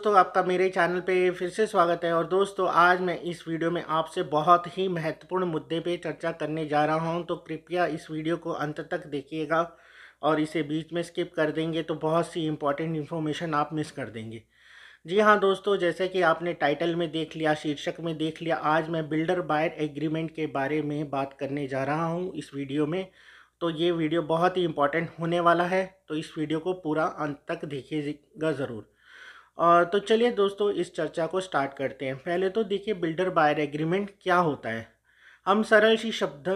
दोस्तों आपका मेरे चैनल पे फिर से स्वागत है और दोस्तों आज मैं इस वीडियो में आपसे बहुत ही महत्वपूर्ण मुद्दे पे चर्चा करने जा रहा हूँ तो कृपया इस वीडियो को अंत तक देखिएगा और इसे बीच में स्किप कर देंगे तो बहुत सी इंपॉर्टेंट इन्फॉर्मेशन आप मिस कर देंगे जी हाँ दोस्तों जैसे कि आपने टाइटल में देख लिया शीर्षक में देख लिया आज मैं बिल्डर बायर एग्रीमेंट के बारे में बात करने जा रहा हूँ इस वीडियो में तो ये वीडियो बहुत ही इंपॉर्टेंट होने वाला है तो इस वीडियो को पूरा अंत तक देखिएगा ज़रूर तो चलिए दोस्तों इस चर्चा को स्टार्ट करते हैं पहले तो देखिए बिल्डर बायर एग्रीमेंट क्या होता है हम सरल सी शब्द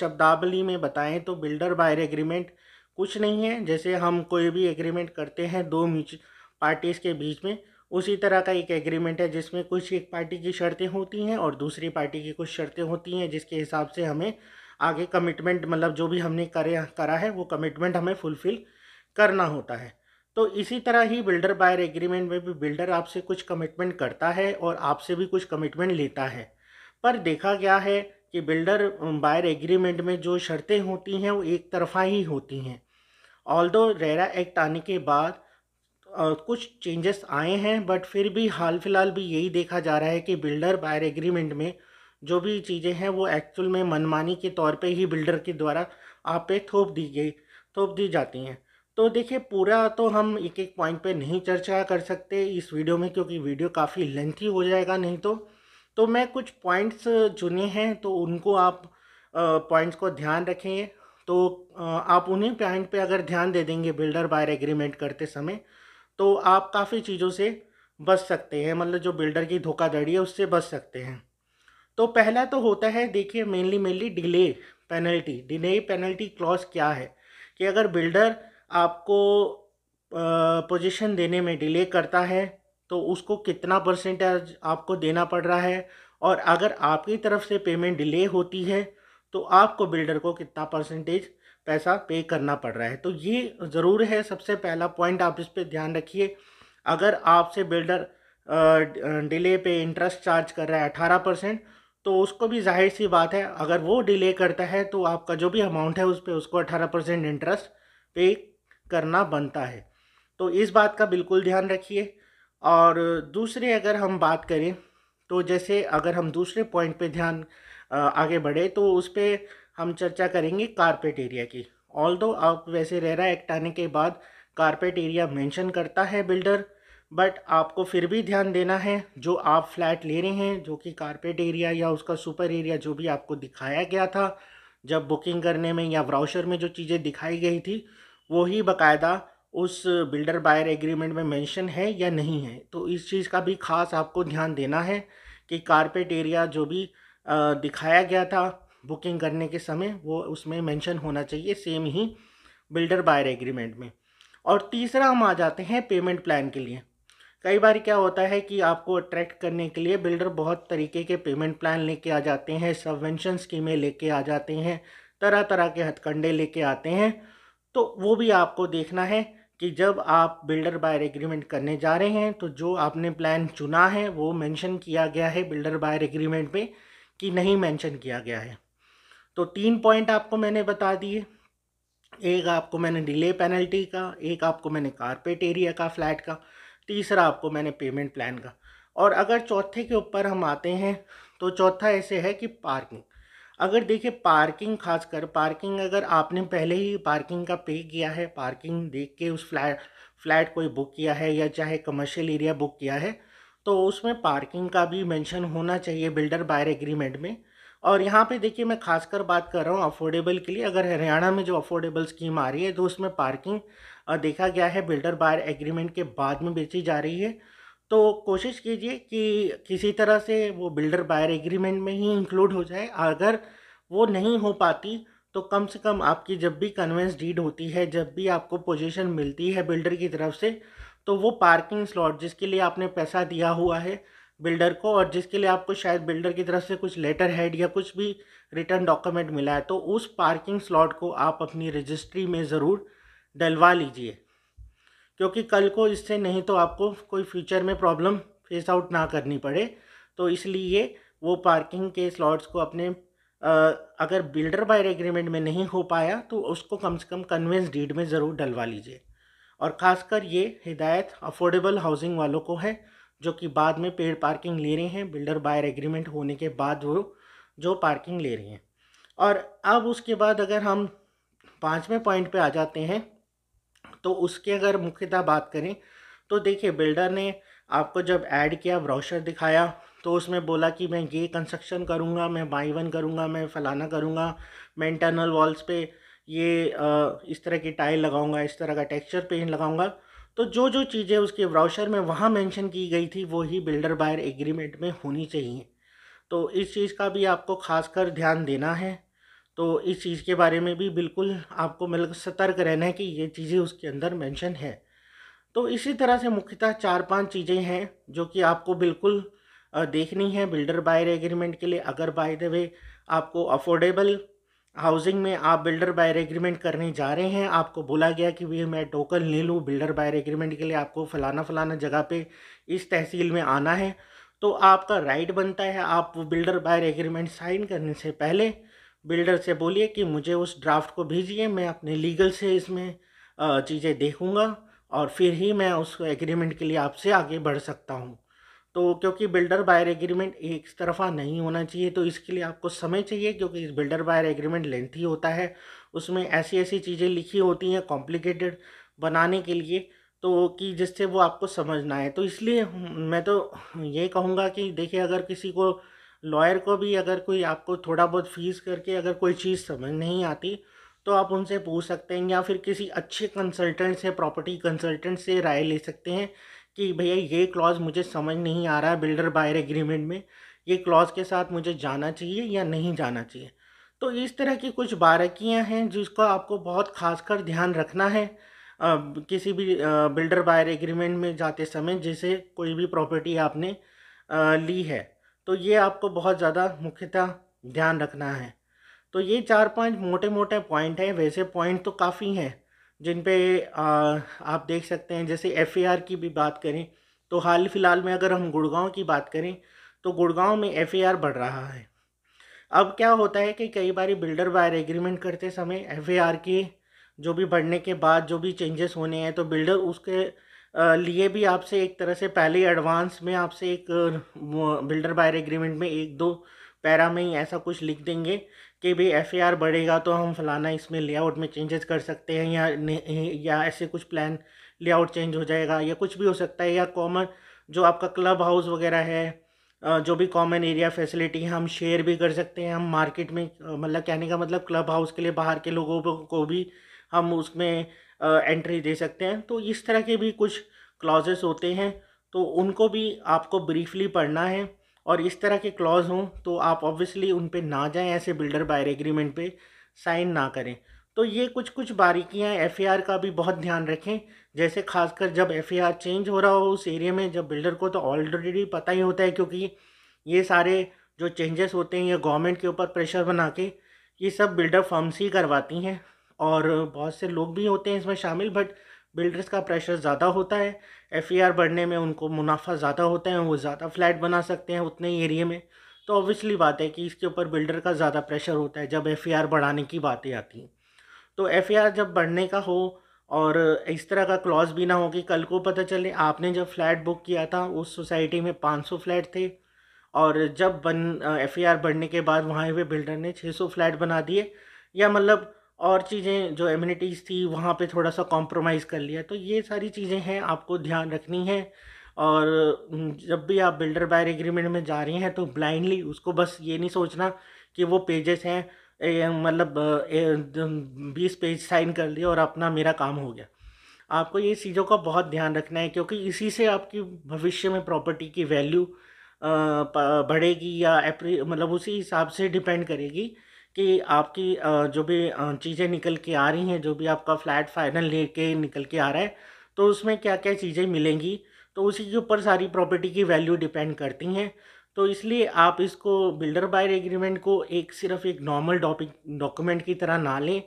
शब्दावली में बताएं तो बिल्डर बायर एग्रीमेंट कुछ नहीं है जैसे हम कोई भी एग्रीमेंट करते हैं दो पार्टीज़ के बीच में उसी तरह का एक एग्रीमेंट है जिसमें कुछ एक पार्टी की शर्तें होती हैं और दूसरी पार्टी की कुछ शर्तें होती हैं जिसके हिसाब से हमें आगे कमिटमेंट मतलब जो भी हमने करे करा है वो कमिटमेंट हमें फुलफ़िल करना होता है तो इसी तरह ही बिल्डर बायर एग्रीमेंट में भी बिल्डर आपसे कुछ कमिटमेंट करता है और आपसे भी कुछ कमिटमेंट लेता है पर देखा गया है कि बिल्डर बायर एग्रीमेंट में जो शर्तें होती हैं वो एक तरफा ही होती हैं ऑल दो रेरा एक्ट आने के बाद कुछ चेंजेस आए हैं बट फिर भी हाल फिलहाल भी यही देखा जा रहा है कि बिल्डर बायर एग्रीमेंट में जो भी चीज़ें हैं वो एक्चुअल में मनमानी के तौर पे ही बिल्डर के द्वारा आप पे थोप दी गई थोप दी जाती हैं तो देखिए पूरा तो हम एक एक पॉइंट पे नहीं चर्चा कर सकते इस वीडियो में क्योंकि वीडियो काफ़ी लेंथी हो जाएगा नहीं तो तो मैं कुछ पॉइंट्स चुने हैं तो उनको आप पॉइंट्स को ध्यान रखें तो आप उन्हीं पॉइंट पे अगर ध्यान दे देंगे बिल्डर बायर एग्रीमेंट करते समय तो आप काफ़ी चीज़ों से बच सकते हैं मतलब जो बिल्डर की धोखाधड़ी है उससे बच सकते हैं तो पहला तो होता है देखिए mainly mainly delay penalty delay penalty clause क्या है कि अगर बिल्डर आपको पोजीशन देने में डिले करता है तो उसको कितना परसेंटेज आपको देना पड़ रहा है और अगर आपकी तरफ से पेमेंट डिले होती है तो आपको बिल्डर को कितना परसेंटेज पैसा पे करना पड़ रहा है तो ये ज़रूर है सबसे पहला पॉइंट आप इस पर ध्यान रखिए अगर आपसे बिल्डर डिले पे इंटरेस्ट चार्ज कर रहा है अठारह परसेंट तो उसको भी जाहिर सी बात है अगर वो डिले करता है तो आपका जो भी अमाउंट है उस पर उसको अठारह परसेंट इंटरेस्ट पे करना बनता है तो इस बात का बिल्कुल ध्यान रखिए और दूसरे अगर हम बात करें तो जैसे अगर हम दूसरे पॉइंट पे ध्यान आगे बढ़े तो उस पर हम चर्चा करेंगे कारपेट एरिया की ऑल दो आप वैसे रेरा एक्ट आने के बाद कारपेट एरिया मेंशन करता है बिल्डर बट आपको फिर भी ध्यान देना है जो आप फ्लैट ले रहे हैं जो कि कारपेट एरिया या उसका सुपर एरिया जो भी आपको दिखाया गया था जब बुकिंग करने में या ब्राउशर में जो चीज़ें दिखाई गई थी वो ही बकायदा उस बिल्डर बायर एग्रीमेंट में मेंशन है या नहीं है तो इस चीज़ का भी खास आपको ध्यान देना है कि कारपेट एरिया जो भी दिखाया गया था बुकिंग करने के समय वो उसमें मेंशन होना चाहिए सेम ही बिल्डर बायर एग्रीमेंट में और तीसरा हम आ जाते हैं पेमेंट प्लान के लिए कई बार क्या होता है कि आपको अट्रैक्ट करने के लिए बिल्डर बहुत तरीके के पेमेंट प्लान लेके आ जाते हैं सबवेंशन स्कीमें लेके आ जाते हैं तरह तरह के हथकंडे लेके आते हैं तो वो भी आपको देखना है कि जब आप बिल्डर बायर एग्रीमेंट करने जा रहे हैं तो जो आपने प्लान चुना है वो मेंशन किया गया है बिल्डर बायर एग्रीमेंट में कि नहीं मेंशन किया गया है तो तीन पॉइंट आपको मैंने बता दिए एक आपको मैंने डिले पेनल्टी का एक आपको मैंने कारपेट एरिया का फ्लैट का तीसरा आपको मैंने पेमेंट प्लान का और अगर चौथे के ऊपर हम आते हैं तो चौथा ऐसे है कि पार्किंग अगर देखिए पार्किंग खासकर पार्किंग अगर आपने पहले ही पार्किंग का पे किया है पार्किंग देख के उस फ्लैट फ्लैट कोई बुक किया है या चाहे कमर्शियल एरिया बुक किया है तो उसमें पार्किंग का भी मेंशन होना चाहिए बिल्डर बायर एग्रीमेंट में और यहाँ पे देखिए मैं खासकर बात कर रहा हूँ अफोर्डेबल के लिए अगर हरियाणा में जो अफोर्डेबल स्कीम आ रही है तो उसमें पार्किंग देखा गया है बिल्डर बायर एग्रीमेंट के बाद में बेची जा रही है तो कोशिश कीजिए कि किसी तरह से वो बिल्डर बायर एग्रीमेंट में ही इंक्लूड हो जाए अगर वो नहीं हो पाती तो कम से कम आपकी जब भी कन्वेंस डीड होती है जब भी आपको पोजीशन मिलती है बिल्डर की तरफ से तो वो पार्किंग स्लॉट जिसके लिए आपने पैसा दिया हुआ है बिल्डर को और जिसके लिए आपको शायद बिल्डर की तरफ से कुछ लेटर हेड या कुछ भी रिटर्न डॉक्यूमेंट मिला है तो उस पार्किंग स्लॉट को आप अपनी रजिस्ट्री में ज़रूर डलवा लीजिए क्योंकि कल को इससे नहीं तो आपको कोई फ्यूचर में प्रॉब्लम फेस आउट ना करनी पड़े तो इसलिए वो पार्किंग के स्लॉट्स को अपने अगर बिल्डर बायर एग्रीमेंट में नहीं हो पाया तो उसको कम से कम कन्वेंस डीड में ज़रूर डलवा लीजिए और ख़ासकर ये हिदायत अफोर्डेबल हाउसिंग वालों को है जो कि बाद में पेड पार्किंग ले रहे हैं बिल्डर बायर एग्रीमेंट होने के बाद वो जो पार्किंग ले रहे हैं और अब उसके बाद अगर हम पाँचवें पॉइंट पे आ जाते हैं तो उसके अगर मुख्यतः बात करें तो देखिए बिल्डर ने आपको जब ऐड किया ब्रोशर दिखाया तो उसमें बोला कि मैं ये कंस्ट्रक्शन करूँगा मैं बाई वन करूँगा मैं फलाना करूँगा मैं इंटरनल वॉल्स पे ये इस तरह की टाइल लगाऊँगा इस तरह का टेक्सचर पेंट लगाऊँगा तो जो जो चीज़ें उसके ब्राउशर में वहाँ मेंशन की गई थी वो ही बिल्डर बायर एग्रीमेंट में होनी चाहिए तो इस चीज़ का भी आपको खासकर ध्यान देना है तो इस चीज़ के बारे में भी बिल्कुल आपको मतलब सतर्क रहना है कि ये चीज़ें उसके अंदर मैंशन है तो इसी तरह से मुख्यतः चार पांच चीज़ें हैं जो कि आपको बिल्कुल देखनी है बिल्डर बायर एग्रीमेंट के लिए अगर बाय द वे आपको अफोर्डेबल हाउसिंग में आप बिल्डर बायर एग्रीमेंट करने जा रहे हैं आपको बोला गया कि भैया मैं टोकन ले लूँ बिल्डर बायर एग्रीमेंट के लिए आपको फलाना फलाना जगह पे इस तहसील में आना है तो आपका राइट बनता है आप वो बिल्डर बायर एग्रीमेंट साइन करने से पहले बिल्डर से बोलिए कि मुझे उस ड्राफ्ट को भेजिए मैं अपने लीगल से इसमें चीज़ें देखूँगा और फिर ही मैं उस एग्रीमेंट के लिए आपसे आगे बढ़ सकता हूँ तो क्योंकि बिल्डर बायर एग्रीमेंट एक तरफा नहीं होना चाहिए तो इसके लिए आपको समय चाहिए क्योंकि इस बिल्डर बायर एग्रीमेंट लेंथी होता है उसमें ऐसी ऐसी चीज़ें लिखी होती हैं कॉम्प्लिकेटेड बनाने के लिए तो कि जिससे वो आपको समझना है तो इसलिए मैं तो ये कहूँगा कि देखिए अगर किसी को लॉयर को भी अगर कोई आपको थोड़ा बहुत फीस करके अगर कोई चीज़ समझ नहीं आती तो आप उनसे पूछ सकते हैं या फिर किसी अच्छे कंसल्टेंट से प्रॉपर्टी कंसल्टेंट से राय ले सकते हैं कि भैया ये क्लॉज़ मुझे समझ नहीं आ रहा है बिल्डर बायर एग्रीमेंट में ये क्लॉज़ के साथ मुझे जाना चाहिए या नहीं जाना चाहिए तो इस तरह की कुछ बारकियाँ हैं जिसको आपको बहुत खासकर ध्यान रखना है आ, किसी भी आ, बिल्डर बायर एग्रीमेंट में जाते समय जैसे कोई भी प्रॉपर्टी आपने आ, ली है तो ये आपको बहुत ज़्यादा मुख्यतः ध्यान रखना है तो ये चार पांच मोटे मोटे पॉइंट हैं वैसे पॉइंट तो काफ़ी हैं जिन पे आप देख सकते हैं जैसे एफएआर की भी बात करें तो हाल फिलहाल में अगर हम गुड़गांव की बात करें तो गुड़गांव में एफएआर बढ़ रहा है अब क्या होता है कि कई बार बिल्डर बायर एग्रीमेंट करते समय एफ के जो भी बढ़ने के बाद जो भी चेंजेस होने हैं तो बिल्डर उसके लिए भी आपसे एक तरह से पहले एडवांस में आपसे एक बिल्डर बायर एग्रीमेंट में एक दो पैरा में ही ऐसा कुछ लिख देंगे कि भाई एफ बढ़ेगा तो हम फलाना इसमें लेआउट में चेंजेस कर सकते हैं या या ऐसे कुछ प्लान लेआउट चेंज हो जाएगा या कुछ भी हो सकता है या कॉमन जो आपका क्लब हाउस वगैरह है जो भी कॉमन एरिया फैसिलिटी है हम शेयर भी कर सकते हैं हम मार्केट में मतलब कहने का मतलब क्लब हाउस के लिए बाहर के लोगों को भी हम उसमें एंट्री दे सकते हैं तो इस तरह के भी कुछ क्लॉजेस होते हैं तो उनको भी आपको ब्रीफली पढ़ना है और इस तरह के क्लॉज हों तो आप ऑब्वियसली उन पर ना जाएं ऐसे बिल्डर बायर एग्रीमेंट पे साइन ना करें तो ये कुछ कुछ बारीकियां एफएआर का भी बहुत ध्यान रखें जैसे खासकर जब एफएआर चेंज हो रहा हो उस एरिया में जब बिल्डर को तो ऑलरेडी पता ही होता है क्योंकि ये सारे जो चेंजेस होते हैं ये गवर्नमेंट के ऊपर प्रेशर बना के ये सब बिल्डर फर्म्स ही करवाती हैं और बहुत से लोग भी होते हैं इसमें शामिल बट बिल्डर्स का प्रेशर ज़्यादा होता है एफ बढ़ने में उनको मुनाफा ज़्यादा होता है वो ज़्यादा फ्लैट बना सकते हैं उतने ही एरिए में तो ऑब्वियसली बात है कि इसके ऊपर बिल्डर का ज़्यादा प्रेशर होता है जब एफ बढ़ाने की बातें आती हैं तो एफ जब बढ़ने का हो और इस तरह का क्लॉज भी ना हो कि कल को पता चले आपने जब फ्लैट बुक किया था उस सोसाइटी में 500 फ्लैट थे और जब बन एफ बढ़ने के बाद वहाँ हुए बिल्डर ने 600 फ्लैट बना दिए या मतलब और चीज़ें जो एम्यूनिटीज़ थी वहाँ पे थोड़ा सा कॉम्प्रोमाइज़ कर लिया तो ये सारी चीज़ें हैं आपको ध्यान रखनी है और जब भी आप बिल्डर बायर एग्रीमेंट में जा रही हैं तो ब्लाइंडली उसको बस ये नहीं सोचना कि वो पेजेस हैं मतलब बीस पेज साइन कर लिए और अपना मेरा काम हो गया आपको ये चीज़ों का बहुत ध्यान रखना है क्योंकि इसी से आपकी भविष्य में प्रॉपर्टी की वैल्यू बढ़ेगी या मतलब उसी हिसाब से डिपेंड करेगी कि आपकी जो भी चीज़ें निकल के आ रही हैं जो भी आपका फ्लैट फाइनल लेके निकल के आ रहा है तो उसमें क्या क्या चीज़ें मिलेंगी तो उसी के ऊपर सारी प्रॉपर्टी की वैल्यू डिपेंड करती हैं तो इसलिए आप इसको बिल्डर बायर एग्रीमेंट को एक सिर्फ एक नॉर्मल डॉक्यूमेंट की तरह ना लें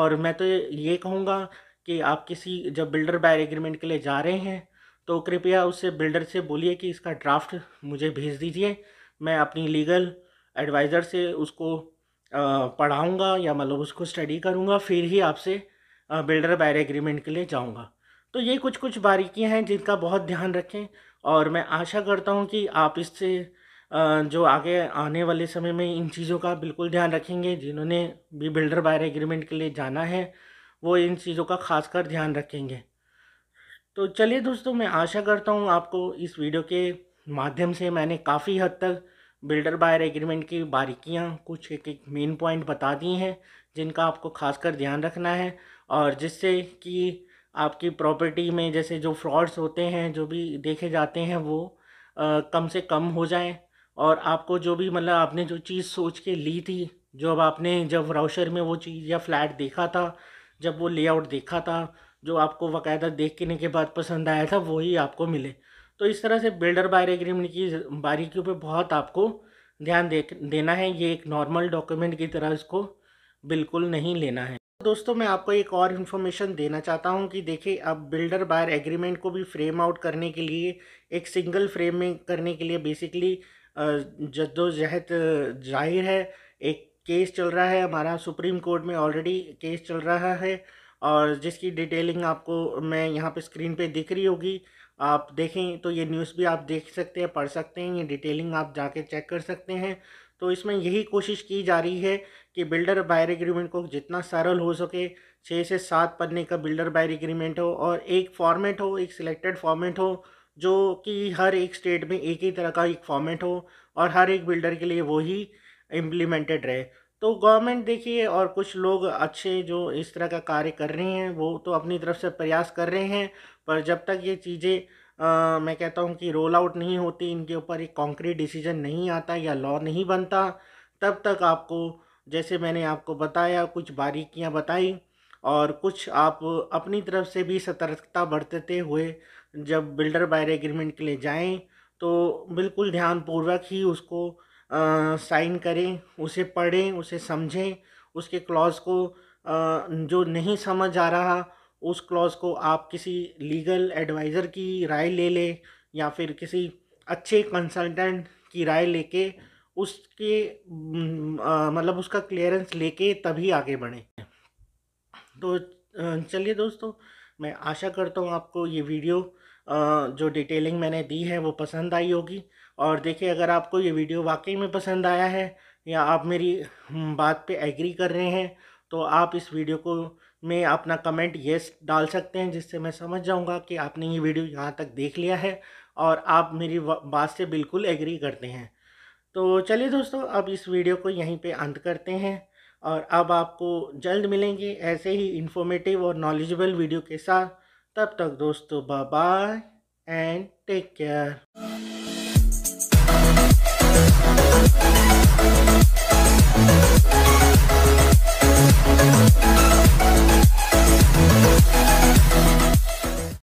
और मैं तो ये कहूँगा कि आप किसी जब बिल्डर बायर एग्रीमेंट के लिए जा रहे हैं तो कृपया उससे बिल्डर से बोलिए कि इसका ड्राफ्ट मुझे भेज दीजिए मैं अपनी लीगल एडवाइज़र से उसको पढ़ाऊँगा या मतलब उसको स्टडी करूँगा फिर ही आपसे बिल्डर बायर एग्रीमेंट के लिए जाऊँगा तो ये कुछ कुछ बारीकियाँ हैं जिनका बहुत ध्यान रखें और मैं आशा करता हूँ कि आप इससे जो आगे आने वाले समय में इन चीज़ों का बिल्कुल ध्यान रखेंगे जिन्होंने भी बिल्डर बायर एग्रीमेंट के लिए जाना है वो इन चीज़ों का खासकर ध्यान रखेंगे तो चलिए दोस्तों मैं आशा करता हूँ आपको इस वीडियो के माध्यम से मैंने काफ़ी हद तक बिल्डर बायर एग्रीमेंट की बारीकियां कुछ एक एक मेन पॉइंट बता दी हैं जिनका आपको खासकर ध्यान रखना है और जिससे कि आपकी प्रॉपर्टी में जैसे जो फ्रॉड्स होते हैं जो भी देखे जाते हैं वो आ, कम से कम हो जाए और आपको जो भी मतलब आपने जो चीज़ सोच के ली थी जो अब आपने जब राउशर में वो चीज़ या फ्लैट देखा था जब वो लेआउट देखा था जो आपको बाकायदा देखने के बाद पसंद आया था वही आपको मिले तो इस तरह से बिल्डर बायर एग्रीमेंट की बारीकियों पे बहुत आपको ध्यान दे देना है ये एक नॉर्मल डॉक्यूमेंट की तरह इसको बिल्कुल नहीं लेना है दोस्तों मैं आपको एक और इन्फॉर्मेशन देना चाहता हूँ कि देखिए अब बिल्डर बायर एग्रीमेंट को भी फ्रेम आउट करने के लिए एक सिंगल फ्रेम में करने के लिए बेसिकली जद्दोजहद जाहिर है एक केस चल रहा है हमारा सुप्रीम कोर्ट में ऑलरेडी केस चल रहा है और जिसकी डिटेलिंग आपको मैं यहाँ पे स्क्रीन पे दिख रही होगी आप देखें तो ये न्यूज़ भी आप देख सकते हैं पढ़ सकते हैं ये डिटेलिंग आप जाके चेक कर सकते हैं तो इसमें यही कोशिश की जा रही है कि बिल्डर बायर एग्रीमेंट को जितना सरल हो सके छः से सात पन्ने का बिल्डर बायर एग्रीमेंट हो और एक फॉर्मेट हो एक सिलेक्टेड फॉर्मेट हो जो कि हर एक स्टेट में एक ही तरह का एक फॉर्मेट हो और हर एक बिल्डर के लिए वो ही इम्प्लीमेंटेड रहे तो गवर्नमेंट देखिए और कुछ लोग अच्छे जो इस तरह का कार्य कर रहे हैं वो तो अपनी तरफ से प्रयास कर रहे हैं पर जब तक ये चीज़ें मैं कहता हूँ कि रोल आउट नहीं होती इनके ऊपर एक कॉन्क्रीट डिसीजन नहीं आता या लॉ नहीं बनता तब तक आपको जैसे मैंने आपको बताया कुछ बारीकियाँ बताई और कुछ आप अपनी तरफ से भी सतर्कता बरतते हुए जब बिल्डर बायर एग्रीमेंट के लिए जाएं तो बिल्कुल ध्यानपूर्वक ही उसको साइन करें उसे पढ़ें उसे समझें उसके क्लॉज को जो नहीं समझ आ रहा उस क्लॉज को आप किसी लीगल एडवाइज़र की राय ले लें या फिर किसी अच्छे कंसल्टेंट की राय लेके उसके मतलब उसका क्लियरेंस लेके तभी आगे बढ़ें तो चलिए दोस्तों मैं आशा करता हूँ आपको ये वीडियो जो डिटेलिंग मैंने दी है वो पसंद आई होगी और देखिए अगर आपको ये वीडियो वाकई में पसंद आया है या आप मेरी हम्म, बात पे एग्री कर रहे हैं तो आप इस वीडियो को में अपना कमेंट येस डाल सकते हैं जिससे मैं समझ जाऊँगा कि आपने ये वीडियो यहाँ तक देख लिया है और आप मेरी बात से बिल्कुल एग्री करते हैं तो चलिए दोस्तों अब इस वीडियो को यहीं पे अंत करते हैं और अब आपको जल्द मिलेंगे ऐसे ही इन्फॉर्मेटिव और नॉलेजेबल वीडियो के साथ तब तक दोस्तों bye and take care Gracias.